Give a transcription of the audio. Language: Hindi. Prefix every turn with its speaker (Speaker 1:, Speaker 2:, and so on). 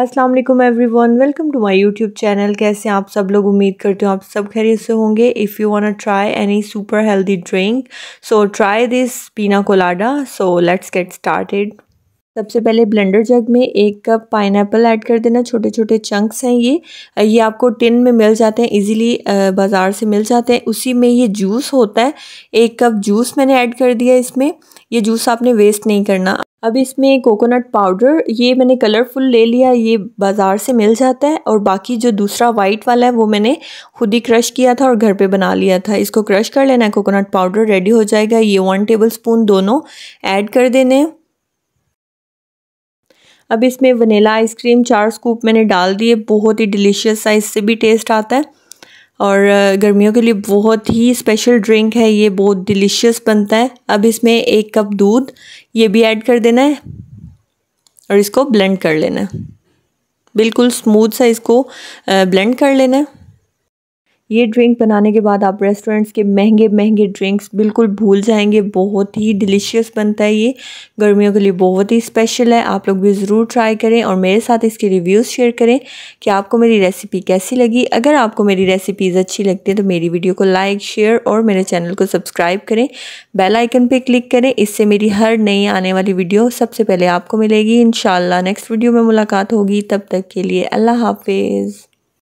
Speaker 1: अस्सलाम वालेकुम everyone welcome to my YouTube channel कैसे आप सब लोग उम्मीद करते हो आप सब खैरियत से होंगे if you want try any super healthy drink so try this pina colada so let's get started सबसे पहले ब्लेंडर जग में एक कप पाइनएप्पल ऐड कर देना छोटे छोटे चंक्स हैं ये ये आपको टिन में मिल जाते हैं इजीली बाज़ार से मिल जाते हैं उसी में ये जूस होता है एक कप जूस मैंने ऐड कर दिया इसमें ये जूस आपने वेस्ट नहीं करना अब इसमें कोकोनट पाउडर ये मैंने कलरफुल ले लिया ये बाज़ार से मिल जाता है और बाकी जो दूसरा वाइट वाला है वो मैंने खुद ही क्रश किया था और घर पे बना लिया था इसको क्रश कर लेना है कोकोनट पाउडर रेडी हो जाएगा ये वन टेबल स्पून दोनों ऐड कर देने हैं अब इसमें वनीला आइसक्रीम चार स्कूप मैंने डाल दिए बहुत ही डिलीशियस सा इससे भी टेस्ट आता है और गर्मियों के लिए बहुत ही स्पेशल ड्रिंक है ये बहुत डिलीशियस बनता है अब इसमें एक कप दूध ये भी ऐड कर देना है और इसको ब्लेंड कर लेना है बिल्कुल स्मूथ सा इसको ब्लेंड कर लेना है ये ड्रिंक बनाने के बाद आप रेस्टोरेंट्स के महंगे महंगे ड्रिंक्स बिल्कुल भूल जाएंगे बहुत ही डिलीशियस बनता है ये गर्मियों के लिए बहुत ही स्पेशल है आप लोग भी ज़रूर ट्राई करें और मेरे साथ इसके रिव्यूज़ शेयर करें कि आपको मेरी रेसिपी कैसी लगी अगर आपको मेरी रेसिपीज़ अच्छी लगती है तो मेरी वीडियो को लाइक शेयर और मेरे चैनल को सब्सक्राइब करें बेलाइकन पर क्लिक करें इससे मेरी हर नई आने वाली वीडियो सबसे पहले आपको मिलेगी इन नेक्स्ट वीडियो में मुलाकात होगी तब तक के लिए अल्लाह हाफिज़